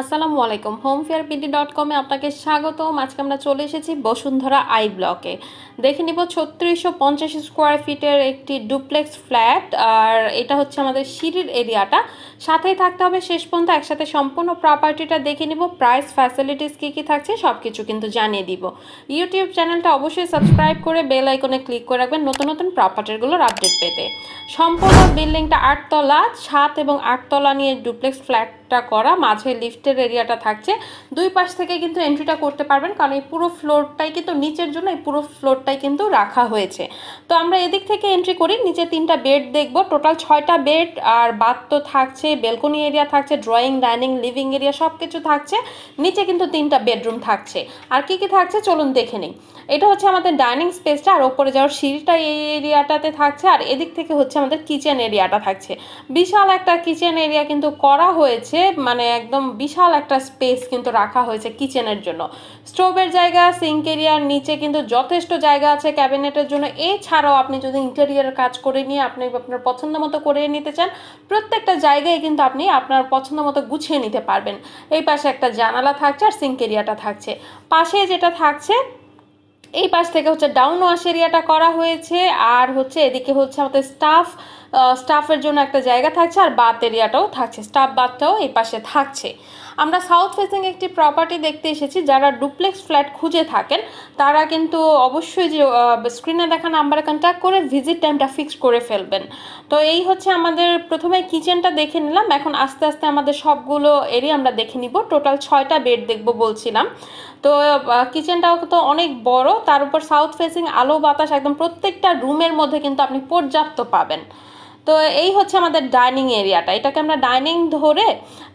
আসসালামু আলাইকুম home fair PD dot কমে আপনাকে স্বাগতম আজকে আমরা চলে এসেছি বসুন্ধরা আই ব্লকে দেখে নিব ছত্রিশশো পঞ্চাশ স্কোয়ার ফিটের একটি ডুপ্লেক্স ফ্ল্যাট আর এটা হচ্ছে আমাদের সিঁড়ির এরিয়াটা সাথেই থাকতে হবে শেষ পর্যন্ত একসাথে সম্পূর্ণ প্রপার্টিটা দেখে নিব প্রাইস ফ্যাসিলিটিস কী কী থাকছে সব কিছু কিন্তু জানিয়ে দিব ইউটিউব চ্যানেলটা অবশ্যই সাবস্ক্রাইব করে বেল আইকনে ক্লিক করে রাখবেন নতুন নতুন প্রপার্টিগুলোর আপডেট পেতে সম্পূর্ণ বিল্ডিংটা আটতলা ছাত এবং আটতলা নিয়ে ডুপ্লেক্স ফ্ল্যাট টা করা মাঝে লিফটের এরিয়াটা থাকছে দুই পাশ থেকে কিন্তু এন্ট্রিটা করতে পারবেন কারণ এই পুরো ফ্লোরটাই কিন্তু নিচের জন্য এই পুরো ফ্লোরটাই কিন্তু রাখা হয়েছে তো আমরা এদিক থেকে এন্ট্রি করি নিচে তিনটা বেড দেখব টোটাল ছয়টা বেড আর বাথ তো থাকছে বেলকনি এরিয়া থাকছে ড্রয়িং ডাইনিং লিভিং এরিয়া সব কিছু থাকছে নিচে কিন্তু তিনটা বেডরুম থাকছে আর কি কি থাকছে চলুন দেখে নিই এটা হচ্ছে আমাদের ডাইনিং স্পেসটা আর ওপরে যাওয়ার সিঁড়িটা এই এরিয়াটাতে থাকছে আর এদিক থেকে হচ্ছে আমাদের কিচেন এরিয়াটা থাকছে বিশাল একটা কিচেন এরিয়া কিন্তু করা হয়েছে হয়েছে মানে একদম বিশাল একটা স্পেস কিন্তু রাখা হয়েছে কিচেনের জন্য স্টোভের জায়গা সিঙ্ক এরিয়ার নিচে কিন্তু যথেষ্ট জায়গা আছে ক্যাবিনেটের জন্য এছাড়াও আপনি যদি ইন্টেরিয়ার কাজ করে নিয়ে আপনি আপনার পছন্দ মতো করে নিতে চান প্রত্যেকটা জায়গায় কিন্তু আপনি আপনার পছন্দ মতো গুছিয়ে নিতে পারবেন এই পাশে একটা জানালা থাকছে আর সিঙ্ক এরিয়াটা থাকছে পাশে যেটা থাকছে এই পাশ থেকে হচ্ছে ডাউন ওয়াশ এরিয়াটা করা হয়েছে আর হচ্ছে এদিকে হচ্ছে আমাদের স্টাফ স্টাফের জন্য একটা জায়গা থাকছে আর বাথ এরিয়াটাও থাকছে স্টাফ বাথটাও এই পাশে থাকছে আমরা সাউথ ফেসিং একটি প্রপার্টি দেখতে এসেছি যারা ডুপ্লেক্স ফ্ল্যাট খুঁজে থাকেন তারা কিন্তু অবশ্যই যে স্ক্রিনে দেখা নাম্বারে কন্ট্যাক্ট করে ভিজিট টাইমটা ফিক্স করে ফেলবেন তো এই হচ্ছে আমাদের প্রথমে কিচেনটা দেখে নিলাম এখন আস্তে আস্তে আমাদের সবগুলো এরিয়া আমরা দেখে নিব টোটাল ছয়টা বেড দেখব বলছিলাম তো কিচেনটাও তো অনেক বড় তার উপর সাউথ ফেসিং আলো বাতাস একদম প্রত্যেকটা রুমের মধ্যে কিন্তু আপনি পর্যাপ্ত পাবেন তো এই হচ্ছে আমাদের ডাইনিং এরিয়াটা এটাকে আমরা ডাইনিং ধরে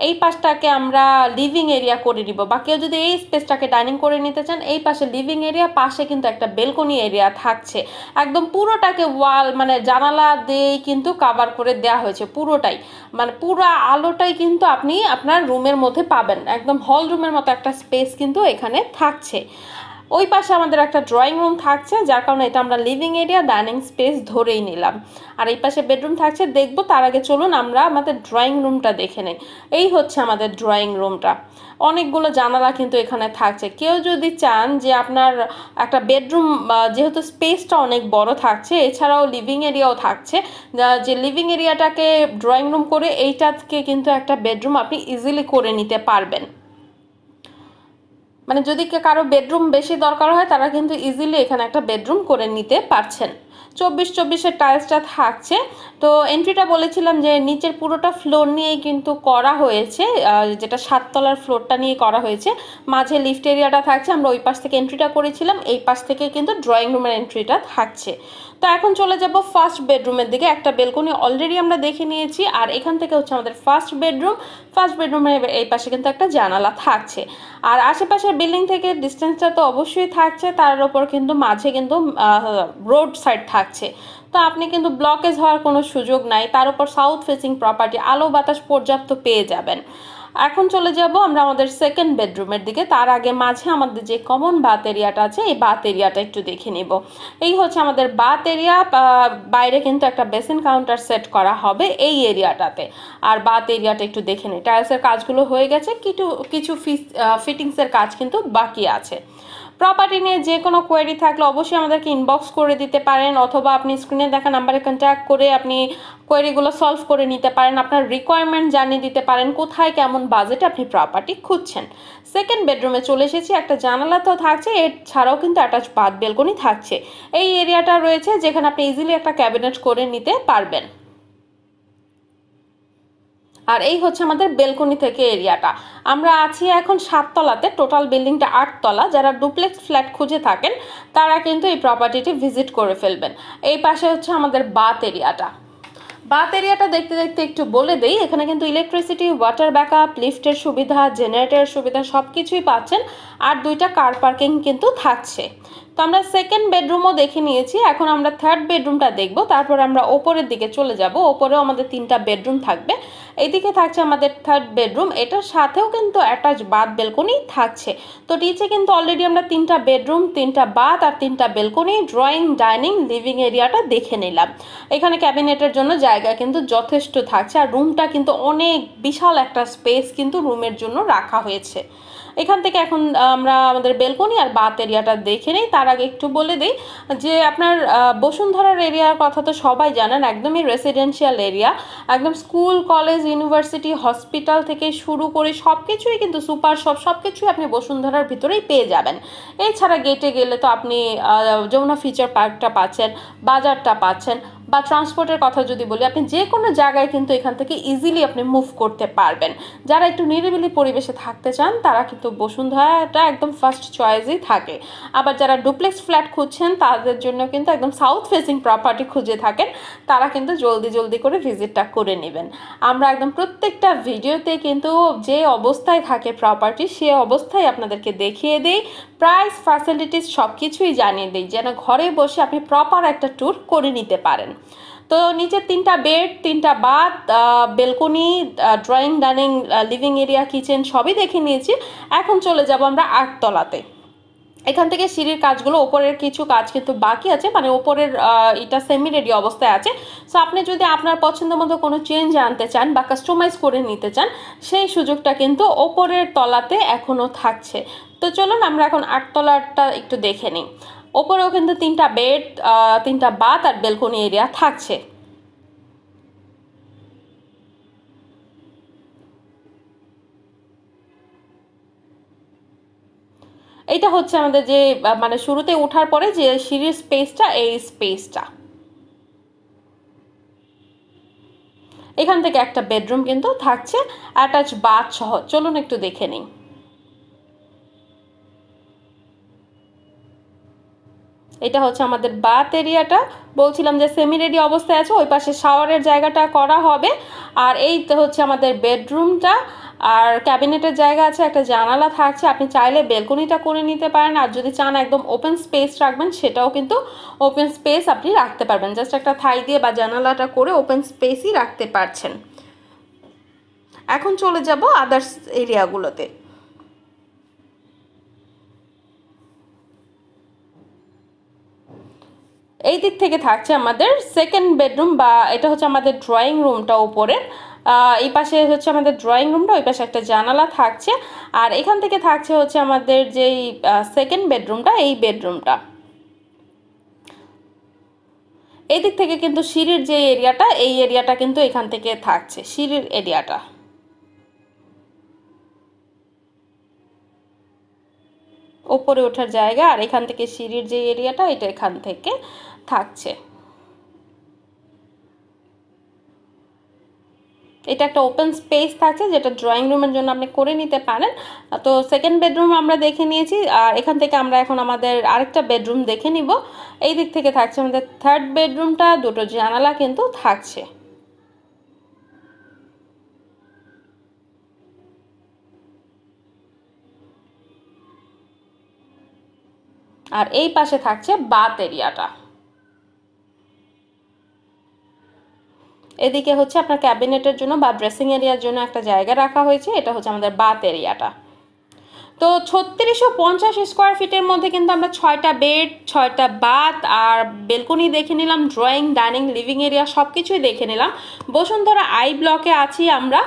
এই পাশটাকে আমরা লিভিং এরিয়া করে দিব বা কেউ যদি এই স্পেসটাকে ডাইনিং করে নিতে চান এই পাশে লিভিং এরিয়া পাশে কিন্তু একটা বেলকনি এরিয়া থাকছে একদম পুরোটাকে ওয়াল মানে জানালা দিয়েই কিন্তু কাভার করে দেওয়া হয়েছে পুরোটাই মানে পুরো আলোটাই কিন্তু আপনি আপনার রুমের মধ্যে পাবেন একদম হল রুমের মতো একটা স্পেস কিন্তু এখানে থাকছে ওই পাশে আমাদের একটা ড্রয়িং রুম থাকছে যার কারণে এটা আমরা লিভিং এরিয়া ডাইনিং স্পেস ধরেই নিলাম আর এই পাশে বেডরুম থাকছে দেখব তার আগে চলুন আমরা আমাদের ড্রয়িং রুমটা দেখে নেই এই হচ্ছে আমাদের ড্রয়িং রুমটা অনেকগুলো জানালা কিন্তু এখানে থাকছে কেউ যদি চান যে আপনার একটা বেডরুম যেহেতু স্পেসটা অনেক বড় থাকছে এছাড়াও লিভিং এরিয়াও থাকছে যে লিভিং এরিয়াটাকে ড্রয়িং রুম করে এইটাকে কিন্তু একটা বেডরুম আপনি ইজিলি করে নিতে পারবেন মানে যদি কারো বেডরুম বেশি দরকার হয় তারা কিন্তু ইজিলি এখানে একটা বেডরুম করে নিতে পারছেন চব্বিশ চব্বিশের টাইলসটা থাকছে তো এন্ট্রিটা বলেছিলাম যে নিচের পুরোটা ফ্লোর নিয়েই কিন্তু করা হয়েছে যেটা সাততলার ফ্লোরটা নিয়ে করা হয়েছে মাঝে লিফট এরিয়াটা থাকছে আমরা ওই পাশ থেকে এন্ট্রিটা করেছিলাম এই পাশ থেকে কিন্তু ড্রয়িং রুমের এন্ট্রিটা থাকছে তো এখন চলে যাব ফার্স্ট বেডরুমের দিকে একটা বেলকনি অলরেডি আমরা দেখে নিয়েছি আর এখান থেকে হচ্ছে আমাদের ফার্স্ট বেডরুম ফার্স্ট বেডরুমের এই পাশে কিন্তু একটা জানালা থাকছে আর আশেপাশের বিল্ডিং থেকে ডিস্টেন্সটা তো অবশ্যই থাকছে তার ওপর কিন্তু মাঝে কিন্তু রোড সাইড থাকছে তো আপনি কিন্তু ব্লকেজ হওয়ার কোনো সুযোগ নাই তার উপর সাউথ ফেসিং প্রপার্টি আলো বাতাস পর্যাপ্ত পেয়ে যাবেন এখন চলে যাব আমরা আমাদের সেকেন্ড বেডরুমের দিকে তার আগে মাঝে আমাদের যে কমন বাথ এরিয়াটা আছে এই বাথ এরিয়াটা একটু দেখে নেব এই হচ্ছে আমাদের বাথ এরিয়া বাইরে কিন্তু একটা বেসিন কাউন্টার সেট করা হবে এই এরিয়াটাতে আর বাথ এরিয়াটা একটু দেখে নিই টাইলসের কাজগুলো হয়ে গেছে কিছু কিছু ফিটিংসের কাজ কিন্তু বাকি আছে প্রপার্টি নিয়ে যে কোনো কোয়ারি থাকলে অবশ্যই আমাদেরকে ইনবক্স করে দিতে পারেন অথবা আপনি স্ক্রিনে দেখা নাম্বারে কন্ট্যাক্ট করে আপনি কোয়ারিগুলো সলভ করে নিতে পারেন আপনার রিকোয়ারমেন্ট জানিয়ে দিতে পারেন কোথায় কেমন বাজেটে আপনি প্রপার্টি খুঁজছেন সেকেন্ড বেডরুমে চলে এসেছি একটা জানালা তো থাকছে এর ছাড়াও কিন্তু অ্যাটাচ বাদ বেলকনি থাকছে এই এরিয়াটা রয়েছে যেখানে আপনি ইজিলি একটা ক্যাবিনেট করে নিতে পারবেন আর এই হচ্ছে আমাদের বেলকনি থেকে এরিয়াটা আমরা আছি এখন সাততলাতে টোটাল বিল্ডিংটা আটতলা যারা ডুপ্লেক্স ফ্ল্যাট খুঁজে থাকেন তারা কিন্তু এই প্রপার্টিটি ভিজিট করে ফেলবেন এই পাশে হচ্ছে আমাদের বাত এরিয়াটা বাথ এরিয়াটা দেখতে দেখতে একটু বলে দেই এখানে কিন্তু ইলেকট্রিসিটি ওয়াটার ব্যাকআপ লিফটের সুবিধা জেনারেটরের সুবিধা সব কিছুই পাচ্ছেন আর দুইটা কার পার্কিং কিন্তু থাকছে তো আমরা সেকেন্ড বেডরুমও দেখে নিয়েছি এখন আমরা থার্ড বেডরুমটা দেখব তারপর আমরা ওপরের দিকে চলে যাব ওপরেও আমাদের তিনটা বেডরুম থাকবে এইদিকে থাকছে আমাদের থার্ড বেডরুম এটার সাথেও কিন্তু অ্যাটাচ বাথ বেলকনি থাকছে তো টিচে কিন্তু অলরেডি আমরা তিনটা বেডরুম তিনটা বাথ আর তিনটা বেলকনি ড্রয়িং ডাইনিং লিভিং এরিয়াটা দেখে নিলাম এখানে ক্যাবিনেটের জন্য জায়গা কিন্তু যথেষ্ট থাকছে আর রুমটা কিন্তু অনেক বিশাল একটা স্পেস কিন্তু রুমের জন্য রাখা হয়েছে এখান থেকে এখন আমরা আমাদের বেলকনি আর বাত এরিয়াটা দেখে নেই তার আগে একটু বলে দিই যে আপনার বসুন্ধরার এরিয়ার কথা তো সবাই জানেন একদমই রেসিডেন্সিয়াল এরিয়া একদম স্কুল কলেজ ইউনিভার্সিটি হসপিটাল থেকে শুরু করে সব কিছুই কিন্তু সুপার শপ সব কিছুই আপনি বসুন্ধরার ভিতরেই পেয়ে যাবেন এছাড়া গেটে গেলে তো আপনি যমুনা ফিচার পার্কটা পাচ্ছেন বাজারটা পাচ্ছেন বা ট্রান্সপোর্টের কথা যদি বলি আপনি যে কোনো জায়গায় কিন্তু এখান থেকে ইজিলি আপনি মুভ করতে পারবেন যারা একটু নিরিবিলি পরিবেশে থাকতে চান তারা কিন্তু বসুন্ধরাটা একদম ফার্স্ট চয়েসই থাকে আবার যারা ডুপ্লেক্স ফ্ল্যাট খুঁজছেন তাদের জন্য কিন্তু একদম সাউথ ফেসিং প্রপার্টি খুঁজে থাকেন তারা কিন্তু জলদি জলদি করে ভিজিটটা করে নেবেন আমরা একদম প্রত্যেকটা ভিডিওতে কিন্তু যে অবস্থায় থাকে প্রপার্টি সে অবস্থায় আপনাদেরকে দেখিয়ে দিই প্রাইস ফ্যাসিলিটিস সব কিছুই জানিয়ে দিই যেন ঘরে বসে আপনি প্রপার একটা ট্যুর করে নিতে পারেন তো নিচের তিনটা বেড তিনটা bath balcony drawing dining living area kitchen সবই দেখে নিয়েছি এখন চলে যাব আমরা আটতলাতে এখান থেকে সিঁড়ির কাজগুলো ওপরের কিছু কাজ কিন্তু বাকি আছে মানে ওপরের এটা সেমি রেডি অবস্থায় আছে সো আপনি যদি আপনার পছন্দ মতো কোনো চেঞ্জ আনতে চান বা কাস্টমাইজ করে নিতে চান সেই সুযোগটা কিন্তু ওপরের তলাতে এখনও থাকছে তো চলুন আমরা এখন আটতলাটা একটু দেখে নিই ওপরেও কিন্তু তিনটা বেড তিনটা বাথ আর বেলকনি এরিয়া থাকছে এটা হচ্ছে আমাদের যে মানে শুরুতে ওঠার পরে যে সিঁড়ির স্পেসটা এই স্পেসটা এখান থেকে একটা বেডরুম কিন্তু থাকছে অ্যাটাচ বাথ সহ চলুন একটু দেখে নিই এটা হচ্ছে আমাদের বাথ এরিয়াটা বলছিলাম যে সেমি রেডি অবস্থায় আছে ওই পাশে শাওয়ারের জায়গাটা করা হবে আর এই হচ্ছে আমাদের বেডরুমটা আর ক্যাবিনেটের জায়গা আছে একটা জানালা থাকছে আপনি চাইলে বেলকনিটা করে নিতে পারেন আর যদি চান একদম ওপেন স্পেস রাখবেন সেটাও কিন্তু ওপেন স্পেস আপনি রাখতে পারবেন জাস্ট একটা থাই দিয়ে বা জানালাটা করে ওপেন স্পেসই রাখতে পারছেন এখন চলে যাব আদার্স এরিয়াগুলোতে এই দিক থেকে থাকছে আমাদের সেকেন্ড বেডরুম বা এটা হচ্ছে আমাদের ড্রয়িং রুমটা উপরে এই পাশে হচ্ছে আমাদের ড্রয়িং রুমটা ওই পাশে একটা জানালা থাকছে আর এখান থেকে থাকছে হচ্ছে আমাদের যেই সেকেন্ড বেডরুমটা এই বেডরুমটা এই দিক থেকে কিন্তু সিঁড়ির যে এরিয়াটা এই এরিয়াটা কিন্তু এখান থেকে থাকছে সিঁড়ির এরিয়াটা ওপরে ওঠার জায়গা আর এখান থেকে সিঁড়ির যে এরিয়াটা এটা এখান থেকে থাকছে এটা একটা ওপেন স্পেস থাকছে যেটা ড্রয়িং রুমের জন্য আপনি করে নিতে পারেন তো সেকেন্ড বেডরুম আমরা দেখে নিয়েছি আর এখান থেকে আমরা এখন আমাদের আরেকটা বেডরুম দেখে নিব এই দিক থেকে থাকছে আমাদের থার্ড বেডরুমটা দুটো জানালা কিন্তু থাকছে আর এই পাশে থাকছে বাত এরিয়াটা এদিকে হচ্ছে আপনার ক্যাবিনেটের জন্য বা ড্রেসিং এরিয়ার জন্য একটা জায়গা রাখা হয়েছে এটা হচ্ছে আমাদের বাত এরিয়াটা তো ছত্রিশশো পঞ্চাশ স্কোয়ার ফিটের মধ্যে কিন্তু আমরা ছয়টা বেড ছয়টা বাত আর বেলকনি দেখে নিলাম ড্রয়িং ডাইনিং লিভিং এরিয়া সব কিছুই দেখে নিলাম বসুন্ধরা আই ব্লকে আছি আমরা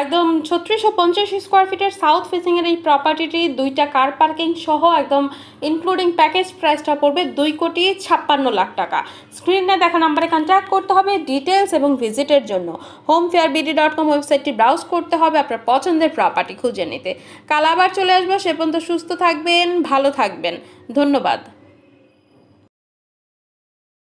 একদম ছত্রিশশো পঞ্চাশ স্কোয়ার ফিটের সাউথ ফেসিংয়ের এই প্রপার্টিটি দুইটা কার পার্কিং সহ একদম ইনক্লুডিং প্যাকেজ প্রাইসটা পড়বে দুই কোটি ছাপ্পান্ন লাখ টাকা স্ক্রিনে দেখা নাম্বারে কন্ট্যাক্ট করতে হবে ডিটেলস এবং ভিজিটের জন্য home fair BD dot com ওয়েবসাইটটি ব্রাউজ করতে হবে আপনার পছন্দের প্রপার্টি খুঁজে নিতে কাল আবার চলে আসবো সে পর্যন্ত সুস্থ থাকবেন ভালো থাকবেন ধন্যবাদ